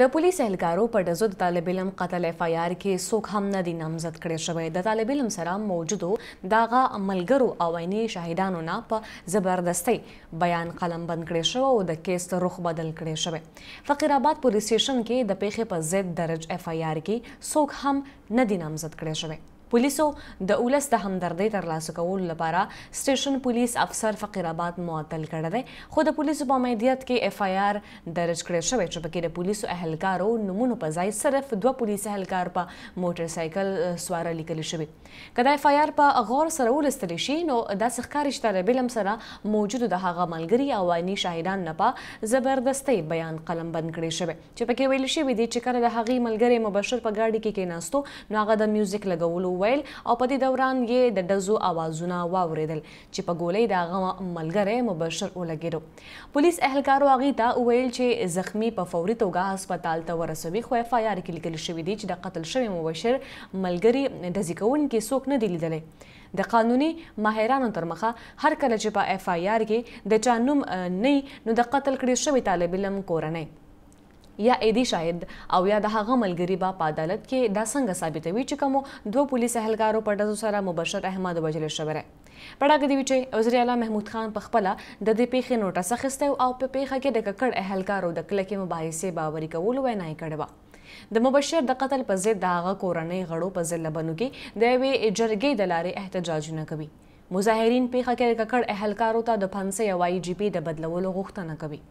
د پولیس اهلکارو په ډزو د طالب علم قتل اف آی آر کې څوک هم نه دی نامزد کړی شوی د طالب علم سره موجودو داغه عملګرو او عیني شاهدانو نه په زبردستۍ بیان قلم بند کړی شو او د کیس رخ بدل کړی شوی فقیر آباد پولیس سټیشن کې د پیښې په ضد درج اف آی آر کې څوک هم نه دی نامزد کړی شوی پولیسو د اولس د همدردۍ ترلاسه کولو لپاره سټیشن پولیس افسر فقیر آباد معطل کړی دی خو د پولیسو په امیدیت کې اف آی آر درج کړی شوی چې پکې د پولیسو اهلکارو نومونو په ځای صرف دوه پولیس اهلکار په موټر سایکل سواره لیکل شوی کدا اف آی آر په غور سره ولستل شي نو دا ښکاری چې طالب علم سره موجود د هغه ملګری او عیني شاهدان نه په زبردستۍ بیان قلم بند کړی شوی چې پکې ویل شوی دی چې کله د هغې ملګری مبشر په ګاډي کې کېناستو نو هغه د میوزیک لګولو وویل او په دې دوران یې د ډزو اوازونه واوریدل چې په ګولۍ د هغه ملګری مبشر ولګېدو پولیس اهلکارو هغې ته وویل چې زخمی په فوري توګه هسپتال ته ورسوي خو اف آی آر کې لیکل شوي دي چې د قتل شوي مبشر ملګري ډزې کوونکي څوک نه دی لیدلی د قانوني ماهرانو تر مخه هر کله چې په اف آی آر کې د چا نوم نه نو د قتل کړي شوی طالب علم کورنۍ یا اېدی شاهد او یا د هغه ملګری با په عدالت کې دا څنګه ثابتوي چې کوم دوه پولیس اهلکارو په ډزو سره مبشر احمد وجل شوی دی پړه دی چې وزیر اعلی محمود خان په خپل د دې پیښې نوټس اخیسته او په پیښه کې د ککړ اهلکارو د کلکې مباحثه باوري کول وینا یې کړې د مبشر د قتل په ضد د هغه کورنۍ غړو په ځله بنو کې د یوې جرګې د لارې احتجاجونه کوي مظاهرین پیښه کې ککړ اهلکارو ته د فنسي او آی جی پی د بدلولو غوښتنه کوي